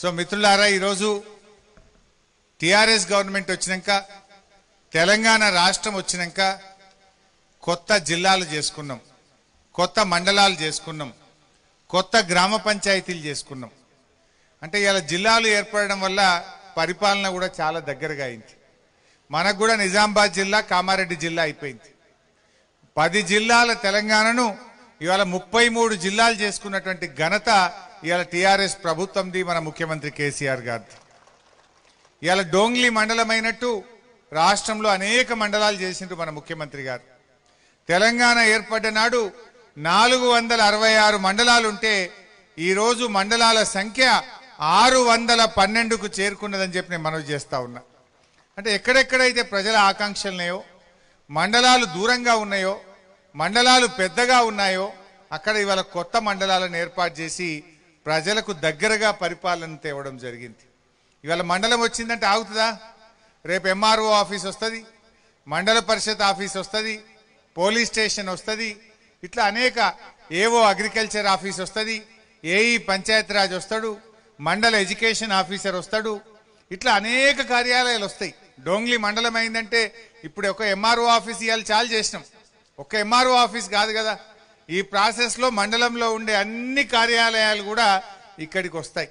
so మిత్రులారా ఈరోజు TRS government వచ్చినాక తెలంగాణ రాష్ట్రం వచ్చినాక కొత్త జిల్లాలు చేసుకున్నాం కొత్త మండలాలు చేసుకున్నాం కొత్త గ్రామ పంచాయతీలు చేసుకున్నాం అంటే ఇలా జిల్లాలు ఏర్పడడం వల్ల పరిపాలన కూడా చాలా దగ్గరగా అయింది మనకు కూడా నిజామాబాద్ జిల్లా కామారెడ్డి జిల్లా అయిపోయింది పది జిల్లాల తెలంగాణను ఇవాళ ముప్పై మూడు జిల్లాలు చేసుకున్నటువంటి ఘనత ఇవాళ టిఆర్ఎస్ ప్రభుత్వంది మన ముఖ్యమంత్రి కేసీఆర్ గారు ఇవాళ డోంగ్లీ మండలమైనట్టు రాష్ట్రంలో అనేక మండలాలు చేసిండ్రు మన ముఖ్యమంత్రి గారు తెలంగాణ ఏర్పడ్డ నాడు నాలుగు వందల అరవై ఆరు మండలాలుంటే ఈరోజు మండలాల సంఖ్య ఆరు వందల పన్నెండుకు చేరుకున్నదని చెప్పి నేను మనవి చేస్తూ ఉన్నా అంటే ఎక్కడెక్కడైతే ప్రజల ఆకాంక్షలున్నాయో మండలాలు దూరంగా ఉన్నాయో మండలాలు పెద్దగా ఉన్నాయో అక్కడ ఇవాళ కొత్త మండలాలను ఏర్పాటు చేసి ప్రజలకు దగ్గరగా పరిపాలన తేవడం జరిగింది ఇవాళ మండలం వచ్చిందంటే ఆగుతుందా రేపు ఎంఆర్ఓ ఆఫీస్ వస్తుంది మండల పరిషత్ ఆఫీస్ వస్తుంది పోలీస్ స్టేషన్ వస్తుంది ఇట్లా అనేక ఏవో అగ్రికల్చర్ ఆఫీస్ వస్తుంది ఏఈ e పంచాయతీరాజ్ వస్తాడు మండల ఎడ్యుకేషన్ ఆఫీసర్ వస్తాడు ఇట్లా అనేక కార్యాలయాలు వస్తాయి డోంగ్లీ మండలం అయిందంటే ఇప్పుడు ఒక ఎంఆర్ఓ ఆఫీస్ ఇవాళ చాలు చేసినాం ఒక ఎంఆర్ఓ ఆఫీస్ కాదు కదా ఈ ప్రాసెస్లో మండలంలో ఉండే అన్ని కార్యాలయాలు కూడా ఇక్కడికి వస్తాయి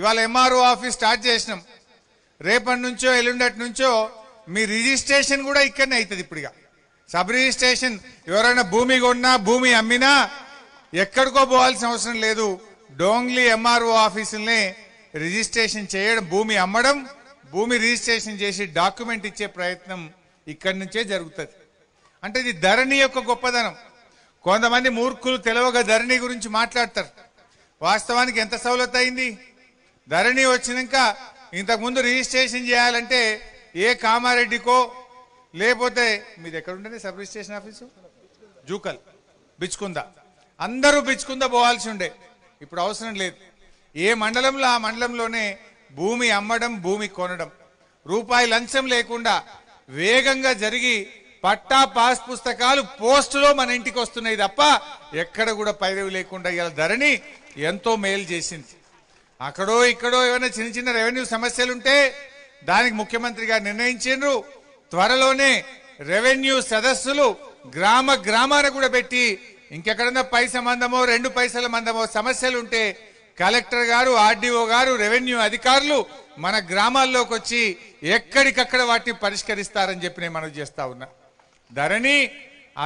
ఇవాళ ఎంఆర్ఓ ఆఫీస్ స్టార్ట్ చేసినాం రేపటి నుంచో ఎల్లుండటి నుంచో మీ రిజిస్ట్రేషన్ కూడా ఇక్కడనే అవుతుంది ఇప్పుడుగా సబ్ రిజిస్ట్రేషన్ ఎవరైనా భూమి కొన్నా భూమి అమ్మినా ఎక్కడికో పోవాల్సిన అవసరం లేదు డోంగ్లీ ఎంఆర్ఓ ఆఫీసుల్ని రిజిస్ట్రేషన్ చేయడం భూమి అమ్మడం భూమి రిజిస్ట్రేషన్ చేసి డాక్యుమెంట్ ఇచ్చే ప్రయత్నం ఇక్కడి నుంచే జరుగుతుంది అంటే ఇది ధరణి యొక్క గొప్పదనం కొంతమంది మూర్ఖులు తెలివగా ధరణి గురించి మాట్లాడతారు వాస్తవానికి ఎంత సౌలత్ అయింది ధరణి వచ్చినాక ఇంతకుముందు రిజిస్ట్రేషన్ చేయాలంటే ఏ కామారెడ్డికో లేకపోతే మీది ఎక్కడుంటుంది sub registration office Jukkal Bichkunda అందరూ బిచ్చుకుందా పోవాల్సి ఉండే ఇప్పుడు అవసరం లేదు ఏ మండలంలో ఆ మండలంలోనే భూమి అమ్మడం భూమి కొనడం రూపాయి లంచం లేకుండా వేగంగా జరిగి పట్టా పాస్ పుస్తకాలు పోస్టులో మన ఇంటికి వస్తున్నాయి తప్ప ఎక్కడ కూడా పైరవి లేకుండా ఇలా ధరణి ఎంతో మేలు చేసింది అక్కడో ఇక్కడో ఏమైనా చిన్న చిన్న రెవెన్యూ సమస్యలుంటే దానికి ముఖ్యమంత్రి గారు నిర్ణయించారు త్వరలోనే రెవెన్యూ సదస్సులు గ్రామ గ్రామాన కూడా పెట్టి ఇంకెక్కడన్నా పైస మందమో రెండు పైసల మందమో సమస్యలు ఉంటే కలెక్టర్ గారు ఆర్డీఓ గారు రెవెన్యూ అధికారులు మన గ్రామాల్లోకి వచ్చి ఎక్కడికక్కడ వాటిని పరిష్కరిస్తారని చెప్పి నేను మనం చేస్తా ఉన్నా ధరణి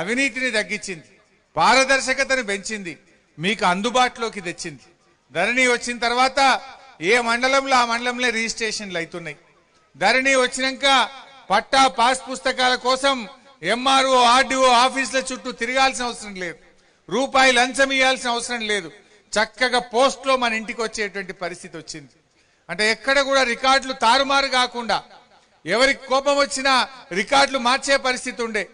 అవినీతిని తగ్గించింది పారదర్శకతను పెంచింది మీకు అందుబాటులోకి తెచ్చింది ధరణి వచ్చిన తర్వాత ఏ మండలంలో ఆ మండలంలో రిజిస్ట్రేషన్లు అవుతున్నాయి ధరణి వచ్చినాక పట్టా పాస్ పుస్తకాల కోసం ఎంఆర్ఓ ఆర్డీఓ ఆఫీసుల చుట్టూ తిరగాల్సిన అవసరం లేదు రూపాయి లంచం ఇవ్వాల్సిన అవసరం లేదు చక్కగా పోస్ట్లో మన ఇంటికి వచ్చేటువంటి పరిస్థితి వచ్చింది అంటే ఎక్కడ కూడా రికార్డులు తారుమారు కాకుండా ఎవరికి కోపం వచ్చినా రికార్డులు మార్చే పరిస్థితి ఉండే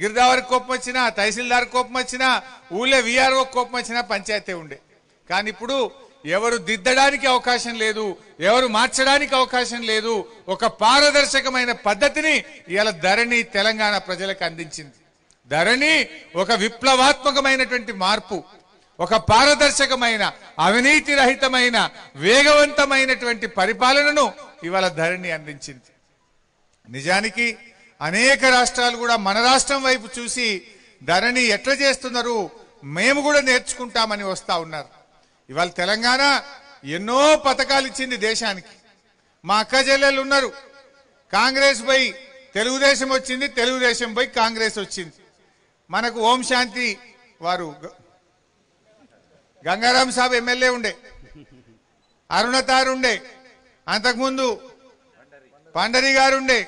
గిరిదావరి కోపం వచ్చినా తహసీల్దార్ కోపం వచ్చినా ఊళ్ళో విఆర్ఓ కోపం వచ్చినా పంచాయతీ ఉండే కానీ ఇప్పుడు ఎవరు దిద్దడానికి అవకాశం లేదు ఎవరు మార్చడానికి అవకాశం లేదు ఒక పారదర్శకమైన పద్ధతిని ఇలా ధరణి తెలంగాణ ప్రజలకు అందించింది ధరణి ఒక విప్లవాత్మకమైనటువంటి మార్పు ఒక పారదర్శకమైన అవినీతి రహితమైన వేగవంతమైనటువంటి పరిపాలనను ఇవాళ ధరణి అందించింది నిజానికి అనేక రాష్ట్రాలు కూడా మన రాష్ట్రం వైపు చూసి ధరణి ఎట్లా చేస్తున్నారు మేము కూడా నేర్చుకుంటామని వస్తా ఉన్నారు ఇవాళ తెలంగాణ ఎన్నో పథకాలు ఇచ్చింది దేశానికి మా అక్క చెల్లెలు ఉన్నారు కాంగ్రెస్ పై తెలుగుదేశం వచ్చింది తెలుగుదేశం పై కాంగ్రెస్ వచ్చింది మనకు ఓం శాంతి వారు గంగారాం సాబ్ ఎమ్మెల్యే ఉండే అరుణతారు ఉండే అంతకుముందు పాండరి గారు ఉండే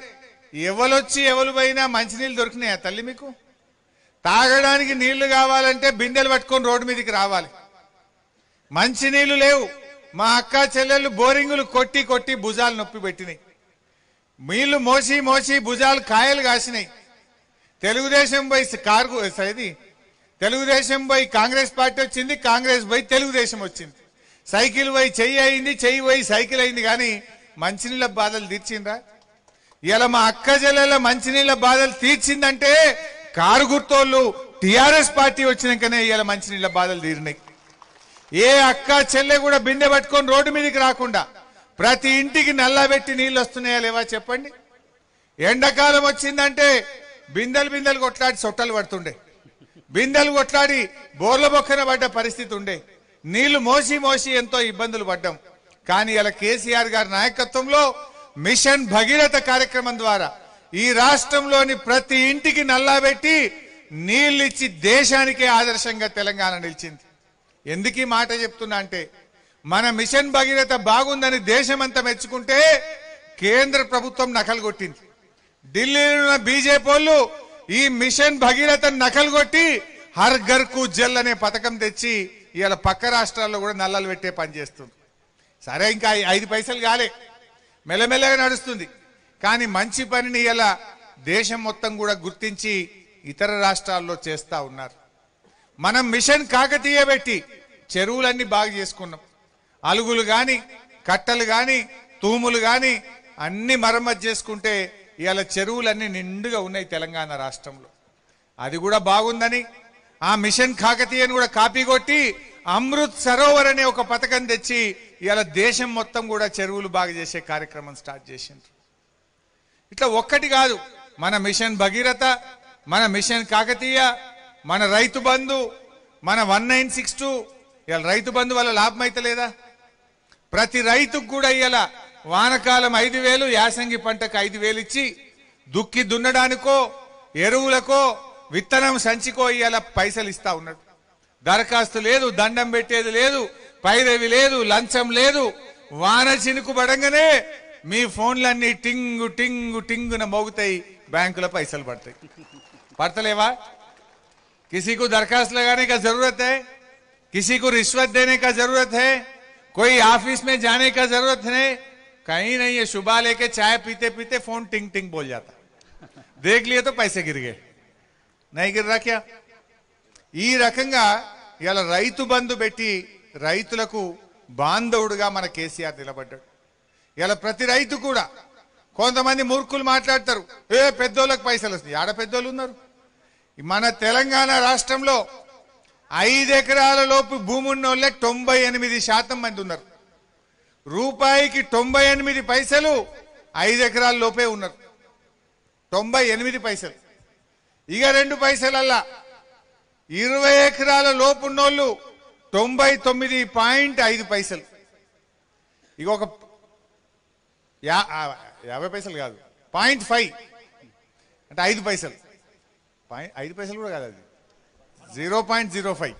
ఎవలొచ్చి ఎవరు పోయినా మంచినీళ్ళు దొరికినాయా తల్లి మీకు తాగడానికి నీళ్లు కావాలంటే బిందెలు పట్టుకొని రోడ్డు మీదకి రావాలి మంచినీళ్ళు లేవు మా అక్క చెల్లెళ్ళు బోరింగులు కొట్టి కొట్టి భుజాలు నొప్పి పెట్టినాయి నీళ్లు మోసి మోసి భుజాలు కాయలు కాసినాయి తెలుగుదేశం పోయి కార్గు ఇది తెలుగుదేశం పోయి కాంగ్రెస్ పార్టీ వచ్చింది కాంగ్రెస్ పోయి తెలుగుదేశం వచ్చింది సైకిల్ పోయి చెయ్యి అయింది చెయ్యి పోయి సైకిల్ అయింది కానీ మంచినీళ్ళ బాధలు తీర్చిండ్రా ఇలా మా అక్క జిల్లాల మంచినీళ్ళ బాధలు తీర్చిందంటే కారు గుర్తోళ్ళు టిఆర్ఎస్ పార్టీ వచ్చినాకనే ఇలా మంచినీళ్ళ బాధలు తీరినాయి ఏ అక్క చెల్లె కూడా బిందె పట్టుకొని రోడ్డు మీదకి రాకుండా ప్రతి ఇంటికి పెట్టి నీళ్ళు వస్తున్నాయా లేవా చెప్పండి ఎండాకాలం వచ్చిందంటే బిందెలు బిందెలు కొట్లాడి సొట్టలు పడుతుండే బిందెలు కొట్లాడి బోర్ల బొక్కన పడ్డ పరిస్థితి ఉండే నీళ్లు మోసి మోసి ఎంతో ఇబ్బందులు పడ్డాం కానీ ఇలా కేసీఆర్ గారి నాయకత్వంలో మిషన్ భగీరథ కార్యక్రమం ద్వారా ఈ రాష్ట్రంలోని ప్రతి ఇంటికి నల్లాబెట్టి నీళ్ళిచ్చి దేశానికి ఆదర్శంగా తెలంగాణ నిలిచింది ఎందుకు మాట చెప్తున్నా అంటే మన మిషన్ భగీరథ బాగుందని దేశమంతా మెచ్చుకుంటే కేంద్ర ప్రభుత్వం నకలు కొట్టింది ఢిల్లీలో ఉన్న బీజేపీ ఈ మిషన్ భగీరథ నకలు కొట్టి హర్ ఘర్ కు జల్ అనే పథకం తెచ్చి ఇవాళ పక్క రాష్ట్రాల్లో కూడా నల్లలు పెట్టే పని చేస్తుంది సరే ఇంకా ఐదు పైసలు కాలే మెల్లమెల్లగా నడుస్తుంది కానీ మంచి పనిని ఇలా దేశం మొత్తం కూడా గుర్తించి ఇతర రాష్ట్రాల్లో చేస్తూ ఉన్నారు మనం మిషన్ కాకతీయ పెట్టి చెరువులన్నీ బాగా చేసుకున్నాం అలుగులు కానీ కట్టలు కానీ తూములు కానీ అన్ని మరమ్మతు చేసుకుంటే ఇలా చెరువులన్నీ నిండుగా ఉన్నాయి తెలంగాణ రాష్ట్రంలో అది కూడా బాగుందని ఆ మిషన్ కాకతీయను కూడా కాపీ కొట్టి అమృత్ సరోవర్ అనే ఒక పథకం తెచ్చి ఇలా దేశం మొత్తం కూడా చెరువులు బాగా చేసే కార్యక్రమం స్టార్ట్ చేసిండ్రు ఇట్లా ఒక్కటి కాదు మన మిషన్ భగీరథ మన మిషన్ కాకతీయ మన రైతు బంధు మన వన్ నైన్ సిక్స్ టూ ఇలా రైతు బంధు వల్ల లాభం అయితే లేదా ప్రతి రైతుకు కూడా ఇలా వానకాలం ఐదు వేలు యాసంగి పంటకు ఐదు వేలు ఇచ్చి దుక్కి దున్నడానికో ఎరువులకో विन सचिको पैसल दरखास्त ले दंडेद पैरवी ले लंचम लेन फोन टिंग टिंग टिंग मोगता बैंक पैसल पड़ता है पड़तावा किसी को दरखास्त लगाने का जरूरत है किसी को रिश्वत देने का जरूरत है कोई ऑफिस में जाने का जरूरत नहीं कहीं नहीं है सुबह लेके चाय पीते पीते फोन टिंग टिंग बोल जाता देख लिए तो पैसे गिर गए రాఖ్య ఈ రకంగా ఇలా రైతు బంధు పెట్టి రైతులకు బాంధవుడుగా మన కేసీఆర్ నిలబడ్డాడు ఇలా ప్రతి రైతు కూడా కొంతమంది మూర్ఖులు మాట్లాడతారు ఏ పెద్దోళ్ళకి పైసలు వస్తుంది ఆడ పెద్దోళ్ళు ఉన్నారు మన తెలంగాణ రాష్ట్రంలో ఐదు ఎకరాల లోపు భూమి ఉన్నోళ్ళే తొంభై ఎనిమిది శాతం మంది ఉన్నారు రూపాయికి తొంభై ఎనిమిది పైసలు ఐదు ఎకరాల లోపే ఉన్నారు తొంభై ఎనిమిది పైసలు ఇక రెండు పైసలల్లా ఇరవై ఎకరాల లోపున్నోళ్ళు తొంభై తొమ్మిది పాయింట్ ఐదు పైసలు ఇక ఒక యాభై పైసలు కాదు పాయింట్ ఫైవ్ అంటే ఐదు పైసలు ఐదు పైసలు కూడా కాదు అది జీరో పాయింట్ జీరో ఫైవ్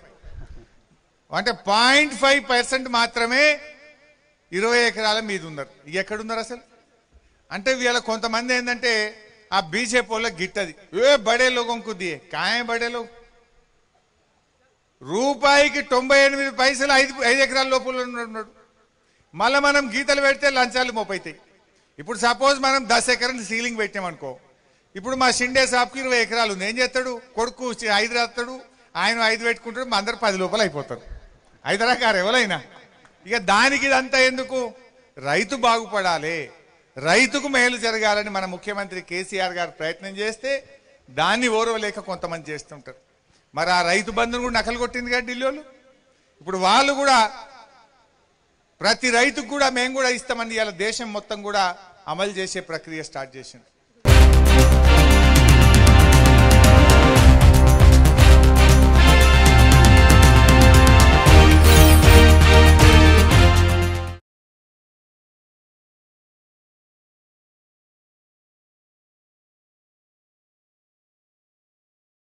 అంటే పాయింట్ ఫైవ్ పర్సెంట్ మాత్రమే ఇరవై ఎకరాల మీద ఉన్నారు ఎక్కడున్నారు అసలు అంటే వీళ్ళ కొంతమంది ఏంటంటే ఆ बीजेपी वाले గిట్టది ఏ బడే बड़े కాయ को दिए రూపాయికి తొంభై ఎనిమిది పైసలు ఐదు ఐదు ఎకరాల లోపల ఉన్నాడు మళ్ళీ మనం గీతలు పెడితే లంచాలు మోపైతాయి ఇప్పుడు సపోజ్ మనం దశ ఎకరం సీలింగ్ పెట్టామనుకో ఇప్పుడు మా షిండే సాప్కి ఇరవై ఎకరాలు ఉంది ఏం చేస్తాడు కొడుకు ఐదు రాస్తాడు ఆయన ఐదు పెట్టుకుంటాడు మా అందరు పది లోపల అయిపోతారు ఐదు రకారు ఎవరైనా ఇక దానికి ఇదంతా ఎందుకు రైతు బాగుపడాలి రైతుకు మేలు జరగాలని మన ముఖ్యమంత్రి కేసీఆర్ గారు ప్రయత్నం చేస్తే దాన్ని ఓరవలేక కొంతమంది చేస్తుంటారు మరి ఆ రైతు బంధును కూడా నకలు కొట్టింది కదా ఢిల్లీలో ఇప్పుడు వాళ్ళు కూడా ప్రతి రైతుకు కూడా మేము కూడా ఇస్తామని ఇలా దేశం మొత్తం కూడా అమలు చేసే ప్రక్రియ స్టార్ట్ చేసింది